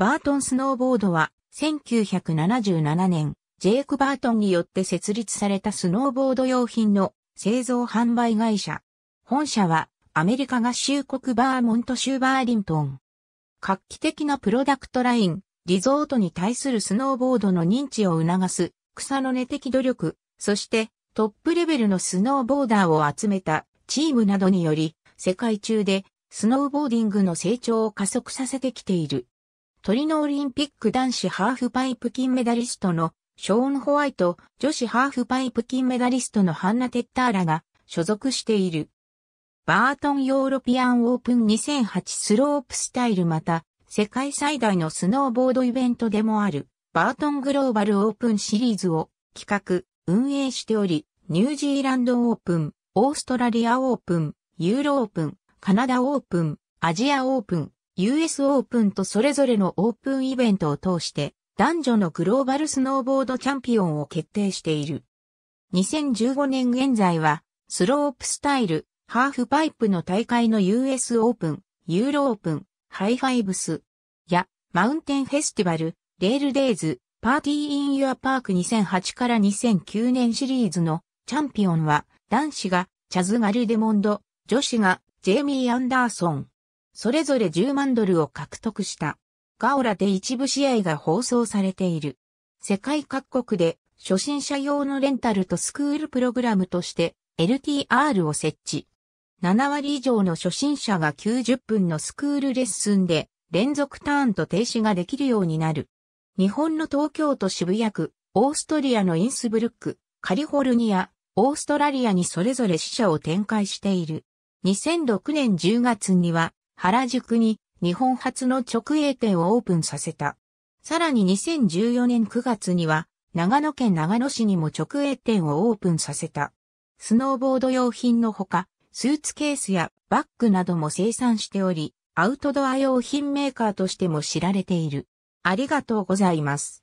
バートンスノーボードは、1977年、ジェイク・バートンによって設立されたスノーボード用品の製造販売会社。本社は、アメリカ合衆国バーモント州バーリントン。画期的なプロダクトライン、リゾートに対するスノーボードの認知を促す、草の根的努力、そしてトップレベルのスノーボーダーを集めたチームなどにより、世界中でスノーボーディングの成長を加速させてきている。トリノオリンピック男子ハーフパイプ金メダリストのショーン・ホワイト女子ハーフパイプ金メダリストのハンナ・テッターラが所属している。バートンヨーロピアンオープン2008スロープスタイルまた世界最大のスノーボードイベントでもあるバートングローバルオープンシリーズを企画、運営しており、ニュージーランドオープン、オーストラリアオープン、ユーロオープン、カナダオープン、アジアオープン、US オープンとそれぞれのオープンイベントを通して男女のグローバルスノーボードチャンピオンを決定している。2015年現在はスロープスタイル、ハーフパイプの大会の US オープン、ユーロオープン、ハイファイブス、や、マウンテンフェスティバル、レールデイズ、パーティーインユアパーク2008から2009年シリーズのチャンピオンは男子がチャズ・ガルデモンド、女子がジェイミー・アンダーソン。それぞれ10万ドルを獲得した。ガオラで一部試合が放送されている。世界各国で初心者用のレンタルとスクールプログラムとして LTR を設置。7割以上の初心者が90分のスクールレッスンで連続ターンと停止ができるようになる。日本の東京都渋谷区、オーストリアのインスブルック、カリフォルニア、オーストラリアにそれぞれ支社を展開している。2006年10月には原宿に日本初の直営店をオープンさせた。さらに2014年9月には長野県長野市にも直営店をオープンさせた。スノーボード用品のほか、スーツケースやバッグなども生産しており、アウトドア用品メーカーとしても知られている。ありがとうございます。